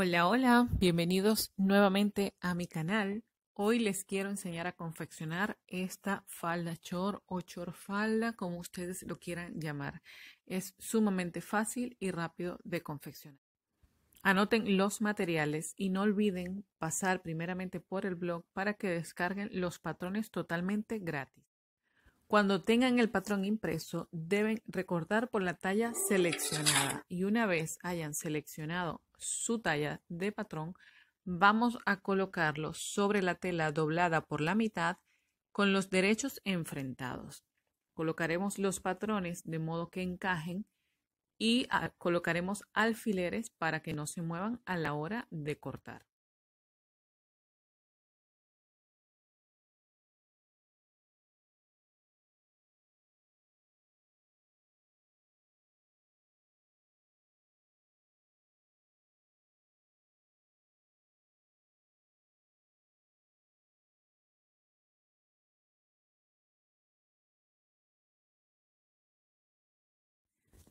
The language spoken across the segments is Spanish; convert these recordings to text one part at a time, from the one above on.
Hola, hola, bienvenidos nuevamente a mi canal. Hoy les quiero enseñar a confeccionar esta falda chor o chor falda, como ustedes lo quieran llamar. Es sumamente fácil y rápido de confeccionar. Anoten los materiales y no olviden pasar primeramente por el blog para que descarguen los patrones totalmente gratis. Cuando tengan el patrón impreso, deben recortar por la talla seleccionada y una vez hayan seleccionado su talla de patrón, vamos a colocarlo sobre la tela doblada por la mitad con los derechos enfrentados. Colocaremos los patrones de modo que encajen y ah, colocaremos alfileres para que no se muevan a la hora de cortar.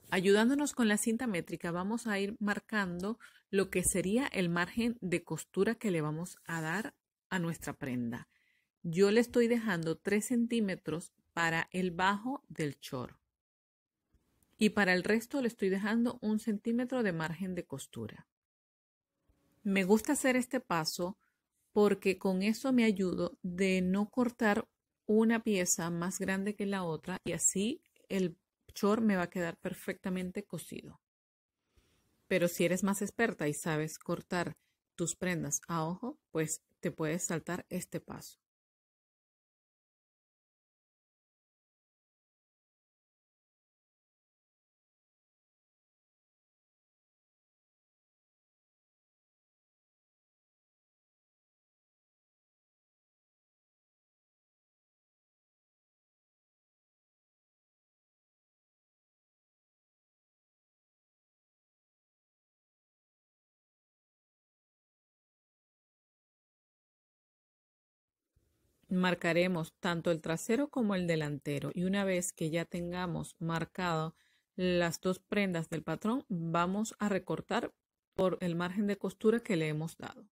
Ayudándonos con la cinta métrica vamos a ir marcando lo que sería el margen de costura que le vamos a dar a nuestra prenda. Yo le estoy dejando 3 centímetros para el bajo del chor y para el resto le estoy dejando un centímetro de margen de costura. Me gusta hacer este paso porque con eso me ayudo de no cortar una pieza más grande que la otra y así el chor me va a quedar perfectamente cosido. Pero si eres más experta y sabes cortar tus prendas a ojo, pues te puedes saltar este paso. marcaremos tanto el trasero como el delantero y una vez que ya tengamos marcado las dos prendas del patrón vamos a recortar por el margen de costura que le hemos dado.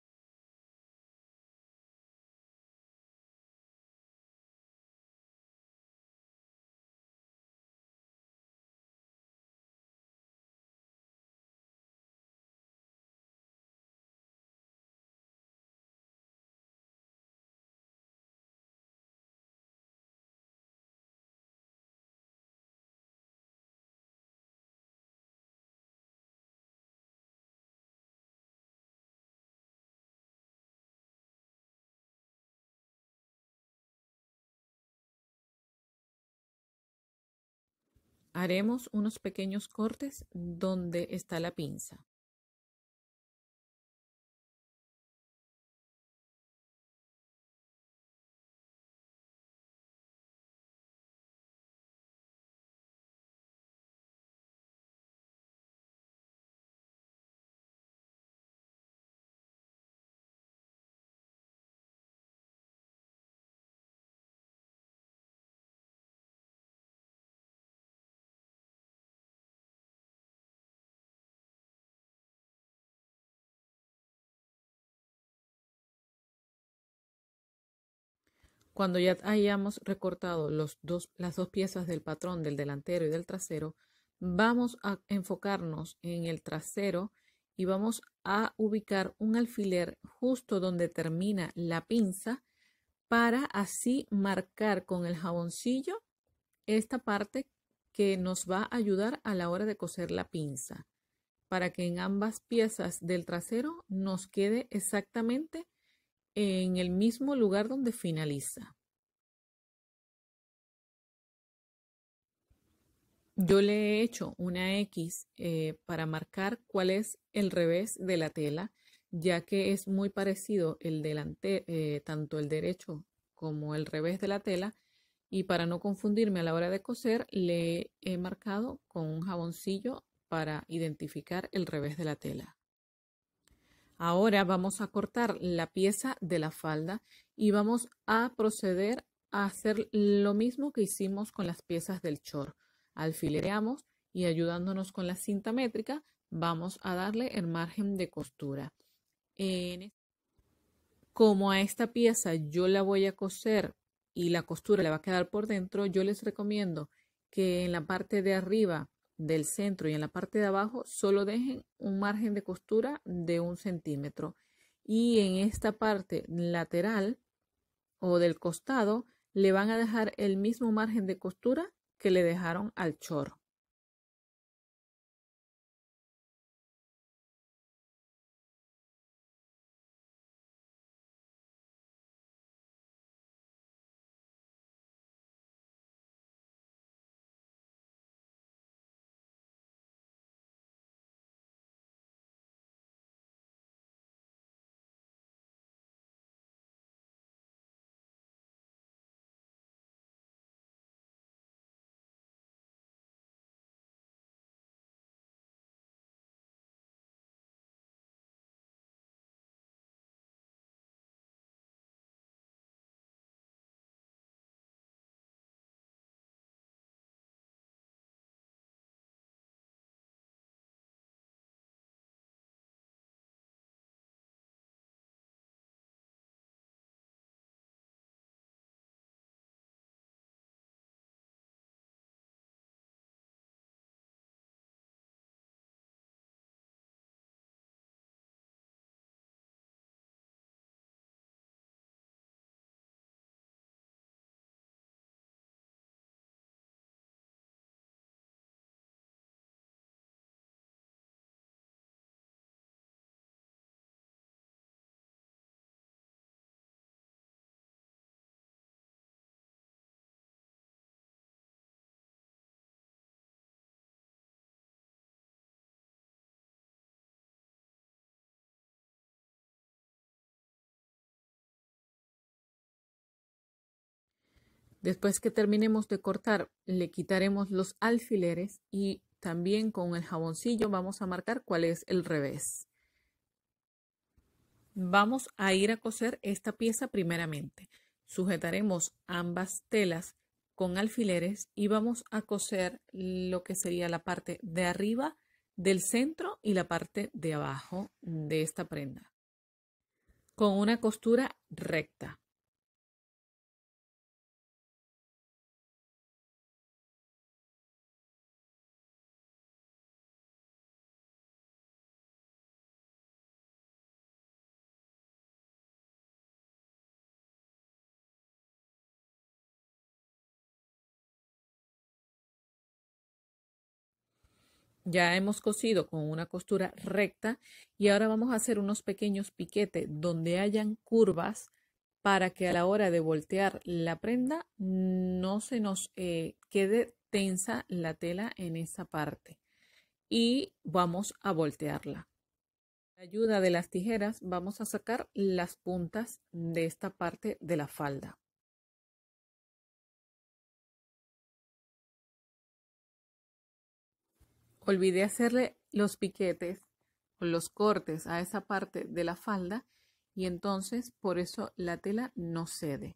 Haremos unos pequeños cortes donde está la pinza. Cuando ya hayamos recortado las dos piezas del patrón del delantero y del trasero, vamos a enfocarnos en el trasero y vamos a ubicar un alfiler justo donde termina la pinza para así marcar con el jaboncillo esta parte que nos va a ayudar a la hora de coser la pinza para que en ambas piezas del trasero nos quede exactamente en el mismo lugar donde finaliza. Yo le he hecho una X eh, para marcar cuál es el revés de la tela, ya que es muy parecido el delante, eh, tanto el derecho como el revés de la tela. Y para no confundirme a la hora de coser, le he marcado con un jaboncillo para identificar el revés de la tela. Ahora vamos a cortar la pieza de la falda y vamos a proceder a hacer lo mismo que hicimos con las piezas del chor. Alfilereamos y ayudándonos con la cinta métrica vamos a darle el margen de costura. Como a esta pieza yo la voy a coser y la costura le va a quedar por dentro, yo les recomiendo que en la parte de arriba del centro y en la parte de abajo solo dejen un margen de costura de un centímetro y en esta parte lateral o del costado le van a dejar el mismo margen de costura que le dejaron al chorro. Después que terminemos de cortar, le quitaremos los alfileres y también con el jaboncillo vamos a marcar cuál es el revés. Vamos a ir a coser esta pieza primeramente. Sujetaremos ambas telas con alfileres y vamos a coser lo que sería la parte de arriba del centro y la parte de abajo de esta prenda con una costura recta. Ya hemos cosido con una costura recta y ahora vamos a hacer unos pequeños piquetes donde hayan curvas para que a la hora de voltear la prenda no se nos eh, quede tensa la tela en esa parte. Y vamos a voltearla. Con ayuda de las tijeras vamos a sacar las puntas de esta parte de la falda. Olvidé hacerle los piquetes o los cortes a esa parte de la falda y entonces por eso la tela no cede.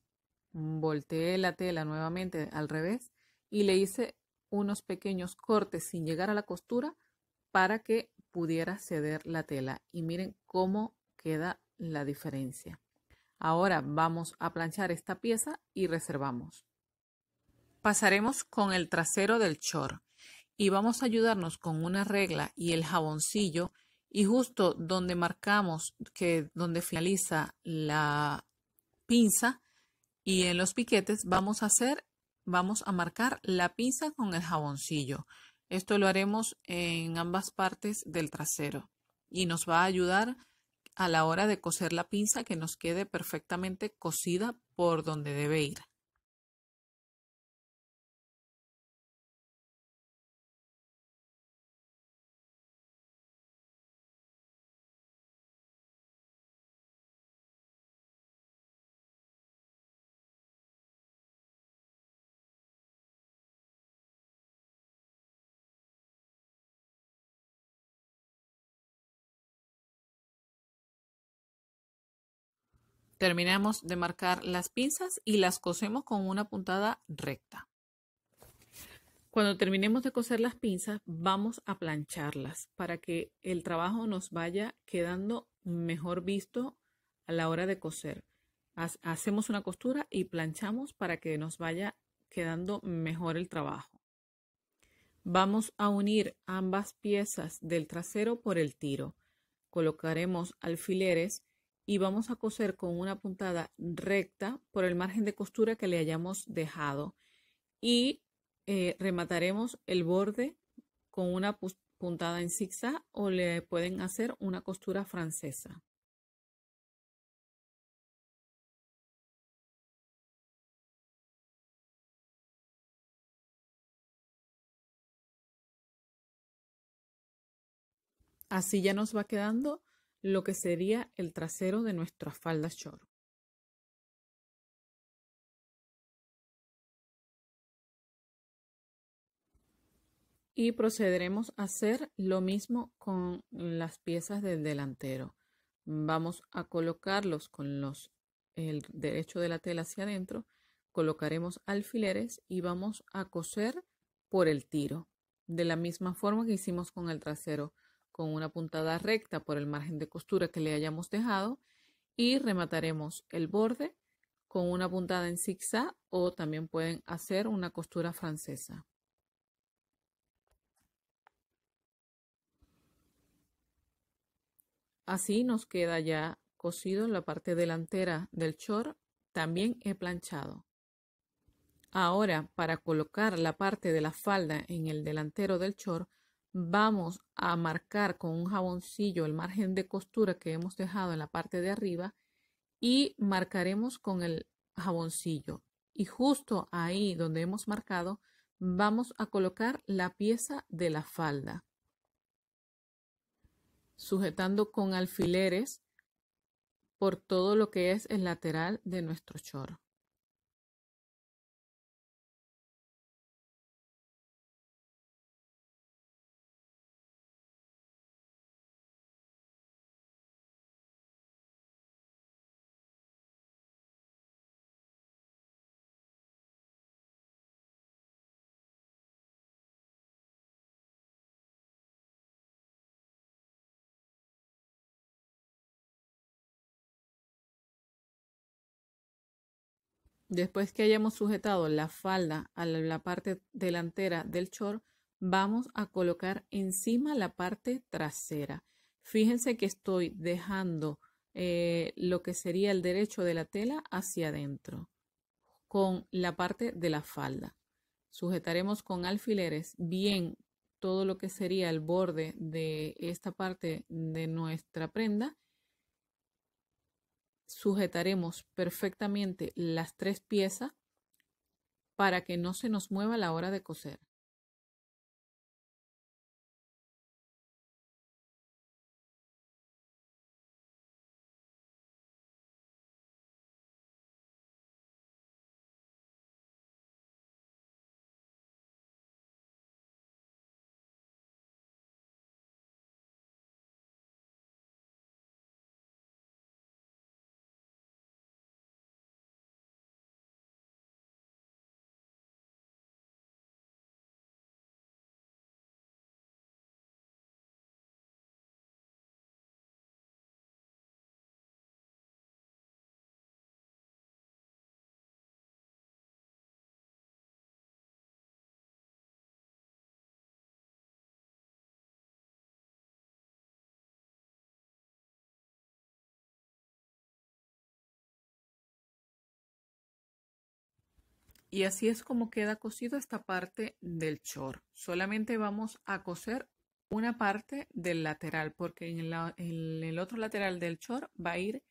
Volteé la tela nuevamente al revés y le hice unos pequeños cortes sin llegar a la costura para que pudiera ceder la tela y miren cómo queda la diferencia. Ahora vamos a planchar esta pieza y reservamos. Pasaremos con el trasero del short y vamos a ayudarnos con una regla y el jaboncillo y justo donde marcamos que donde finaliza la pinza y en los piquetes vamos a hacer vamos a marcar la pinza con el jaboncillo. Esto lo haremos en ambas partes del trasero y nos va a ayudar a la hora de coser la pinza que nos quede perfectamente cosida por donde debe ir. Terminamos de marcar las pinzas y las cosemos con una puntada recta. Cuando terminemos de coser las pinzas, vamos a plancharlas para que el trabajo nos vaya quedando mejor visto a la hora de coser. Hacemos una costura y planchamos para que nos vaya quedando mejor el trabajo. Vamos a unir ambas piezas del trasero por el tiro. Colocaremos alfileres y vamos a coser con una puntada recta por el margen de costura que le hayamos dejado y eh, remataremos el borde con una puntada en zigzag o le pueden hacer una costura francesa. Así ya nos va quedando lo que sería el trasero de nuestra falda short. Y procederemos a hacer lo mismo con las piezas del delantero. Vamos a colocarlos con los, el derecho de la tela hacia adentro, colocaremos alfileres y vamos a coser por el tiro, de la misma forma que hicimos con el trasero con una puntada recta por el margen de costura que le hayamos dejado y remataremos el borde con una puntada en zigzag o también pueden hacer una costura francesa. Así nos queda ya cosido la parte delantera del short, también he planchado. Ahora, para colocar la parte de la falda en el delantero del short, vamos a marcar con un jaboncillo el margen de costura que hemos dejado en la parte de arriba y marcaremos con el jaboncillo y justo ahí donde hemos marcado vamos a colocar la pieza de la falda sujetando con alfileres por todo lo que es el lateral de nuestro chorro. Después que hayamos sujetado la falda a la parte delantera del short, vamos a colocar encima la parte trasera. Fíjense que estoy dejando eh, lo que sería el derecho de la tela hacia adentro con la parte de la falda. Sujetaremos con alfileres bien todo lo que sería el borde de esta parte de nuestra prenda Sujetaremos perfectamente las tres piezas para que no se nos mueva a la hora de coser. Y así es como queda cosido esta parte del chor. Solamente vamos a coser una parte del lateral, porque en, el otro lateral del chor va a ir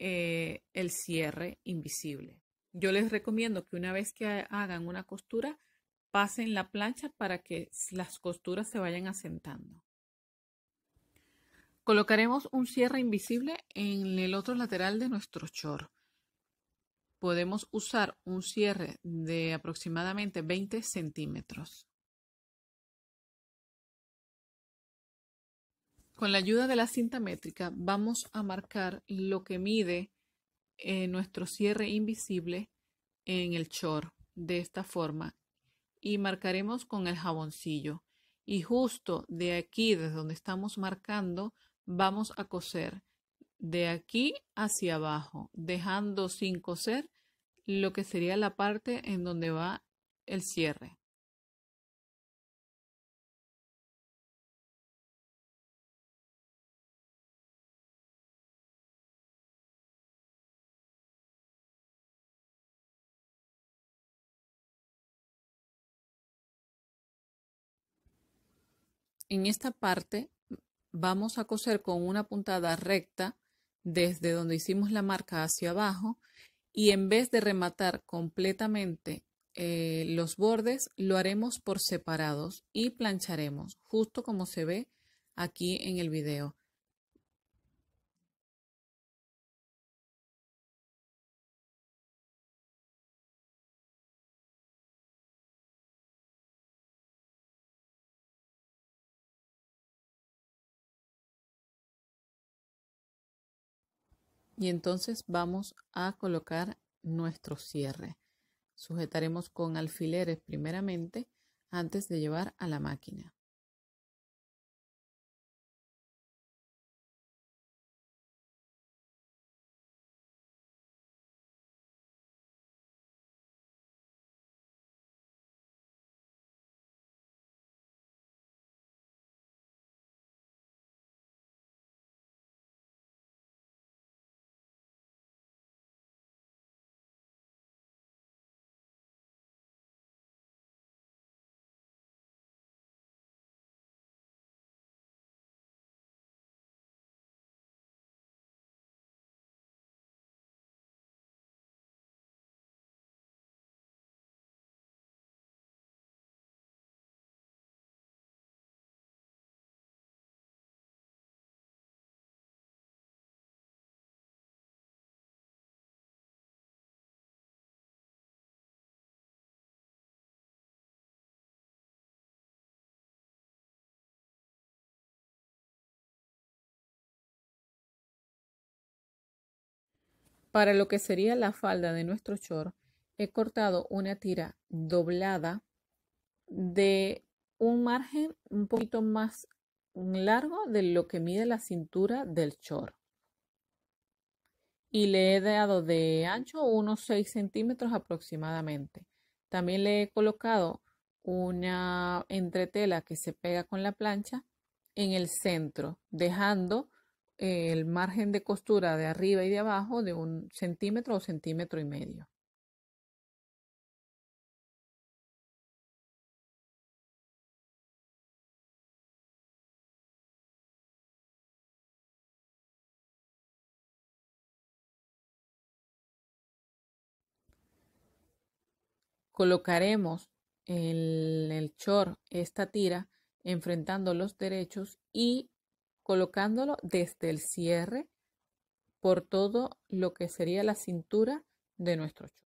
eh, el cierre invisible. Yo les recomiendo que una vez que hagan una costura, pasen la plancha para que las costuras se vayan asentando. Colocaremos un cierre invisible en el otro lateral de nuestro chor podemos usar un cierre de aproximadamente 20 centímetros. Con la ayuda de la cinta métrica vamos a marcar lo que mide eh, nuestro cierre invisible en el chor de esta forma y marcaremos con el jaboncillo y justo de aquí desde donde estamos marcando vamos a coser de aquí hacia abajo, dejando sin coser lo que sería la parte en donde va el cierre. En esta parte vamos a coser con una puntada recta desde donde hicimos la marca hacia abajo y en vez de rematar completamente eh, los bordes, lo haremos por separados y plancharemos, justo como se ve aquí en el video. Y entonces vamos a colocar nuestro cierre. Sujetaremos con alfileres primeramente antes de llevar a la máquina. Para lo que sería la falda de nuestro chor, he cortado una tira doblada de un margen un poquito más largo de lo que mide la cintura del short. Y le he dado de ancho unos 6 centímetros aproximadamente. También le he colocado una entretela que se pega con la plancha en el centro, dejando el margen de costura de arriba y de abajo de un centímetro o centímetro y medio. Colocaremos el, el short esta tira enfrentando los derechos y colocándolo desde el cierre por todo lo que sería la cintura de nuestro chico.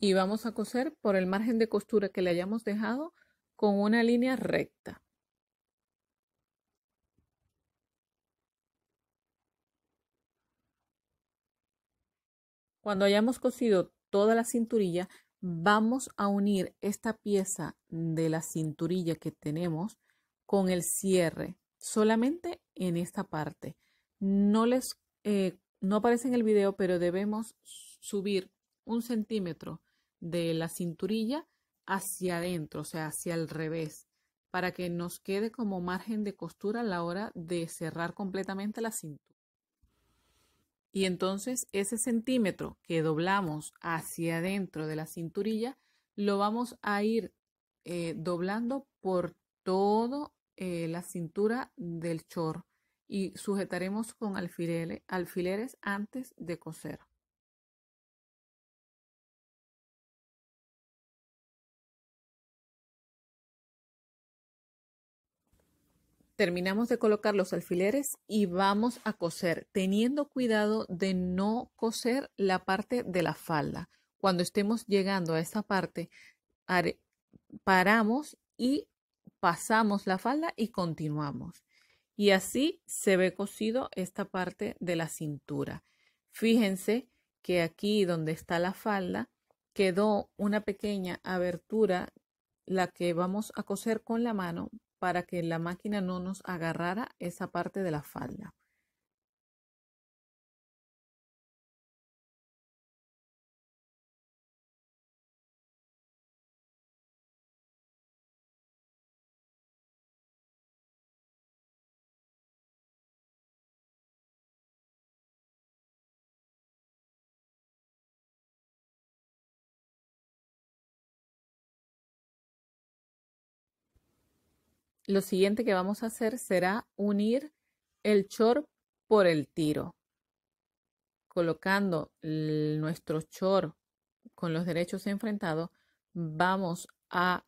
y vamos a coser por el margen de costura que le hayamos dejado con una línea recta. Cuando hayamos cosido toda la cinturilla, vamos a unir esta pieza de la cinturilla que tenemos con el cierre, solamente en esta parte. No les, eh, no aparece en el video, pero debemos subir un centímetro de la cinturilla hacia adentro, o sea, hacia el revés, para que nos quede como margen de costura a la hora de cerrar completamente la cintura. Y entonces ese centímetro que doblamos hacia adentro de la cinturilla, lo vamos a ir eh, doblando por toda eh, la cintura del chor y sujetaremos con alfileres antes de coser. terminamos de colocar los alfileres y vamos a coser, teniendo cuidado de no coser la parte de la falda. Cuando estemos llegando a esa parte, paramos y pasamos la falda y continuamos. Y así se ve cosido esta parte de la cintura. Fíjense que aquí donde está la falda quedó una pequeña abertura, la que vamos a coser con la mano para que la máquina no nos agarrara esa parte de la falda. lo siguiente que vamos a hacer será unir el short por el tiro. Colocando nuestro short con los derechos enfrentados, vamos a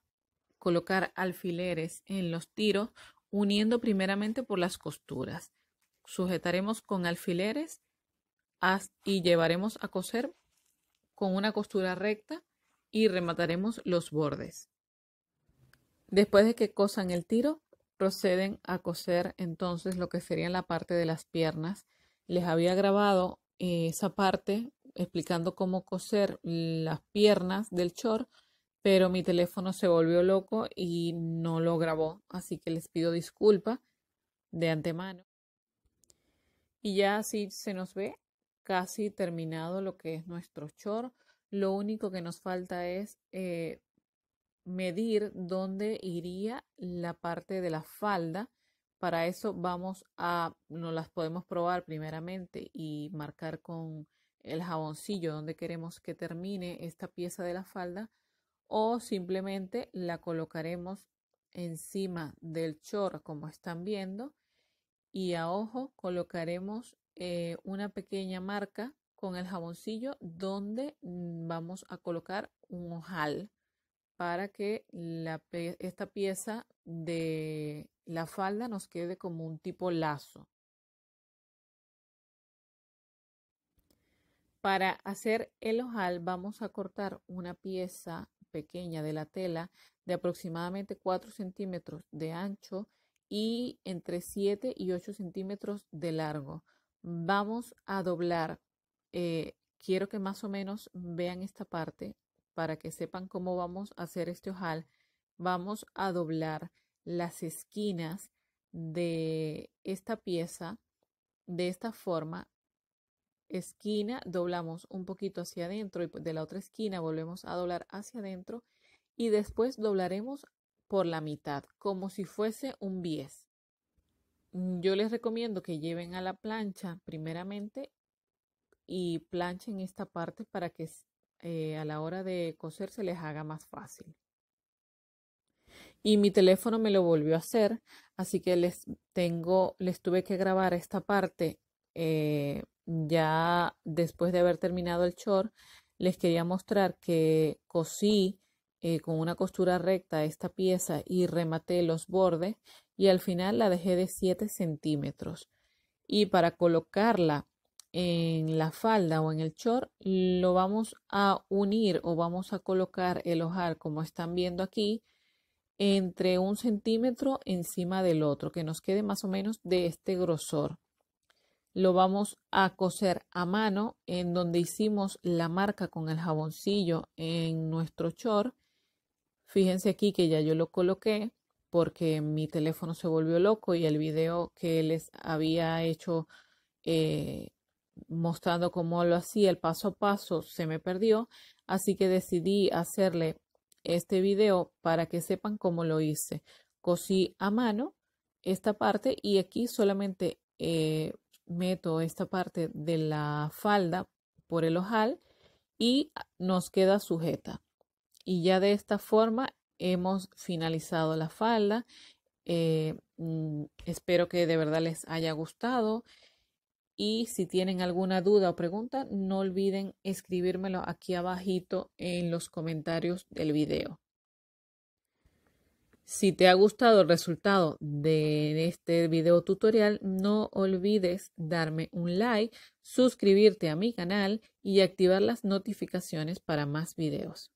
colocar alfileres en los tiros, uniendo primeramente por las costuras. Sujetaremos con alfileres y llevaremos a coser con una costura recta y remataremos los bordes. Después de que cosan el tiro, proceden a coser entonces lo que sería la parte de las piernas. Les había grabado eh, esa parte explicando cómo coser las piernas del chor, pero mi teléfono se volvió loco y no lo grabó, así que les pido disculpa de antemano. Y ya así se nos ve casi terminado lo que es nuestro chor. Lo único que nos falta es eh, medir dónde iría la parte de la falda. Para eso vamos a, nos las podemos probar primeramente y marcar con el jaboncillo donde queremos que termine esta pieza de la falda o simplemente la colocaremos encima del chorro como están viendo y a ojo colocaremos eh, una pequeña marca con el jaboncillo donde mm, vamos a colocar un ojal para que esta pieza de la falda nos quede como un tipo lazo. Para hacer el ojal vamos a cortar una pieza pequeña de la tela de aproximadamente 4 centímetros de ancho y entre 7 y 8 centímetros de largo. Vamos a doblar, eh, quiero que más o menos vean esta parte, para que sepan cómo vamos a hacer este ojal, vamos a doblar las esquinas de esta pieza de esta forma. Esquina, doblamos un poquito hacia adentro y pues de la otra esquina volvemos a doblar hacia adentro y después doblaremos por la mitad, como si fuese un bies. Yo les recomiendo que lleven a la plancha primeramente y planchen esta parte para que eh, a la hora de coser se les haga más fácil. Y mi teléfono me lo volvió a hacer, así que les tengo, les tuve que grabar esta parte eh, ya después de haber terminado el short. Les quería mostrar que cosí eh, con una costura recta esta pieza y rematé los bordes y al final la dejé de 7 centímetros. Y para colocarla en la falda o en el short, lo vamos a unir o vamos a colocar el hojar como están viendo aquí, entre un centímetro encima del otro, que nos quede más o menos de este grosor. Lo vamos a coser a mano en donde hicimos la marca con el jaboncillo en nuestro short. Fíjense aquí que ya yo lo coloqué porque mi teléfono se volvió loco y el video que les había hecho eh, mostrando cómo lo hacía el paso a paso se me perdió, así que decidí hacerle este video para que sepan cómo lo hice. Cosí a mano esta parte y aquí solamente eh, meto esta parte de la falda por el ojal y nos queda sujeta. Y ya de esta forma hemos finalizado la falda. Eh, mm, espero que de verdad les haya gustado. Y si tienen alguna duda o pregunta, no olviden escribírmelo aquí abajito en los comentarios del video. Si te ha gustado el resultado de este video tutorial, no olvides darme un like, suscribirte a mi canal y activar las notificaciones para más videos.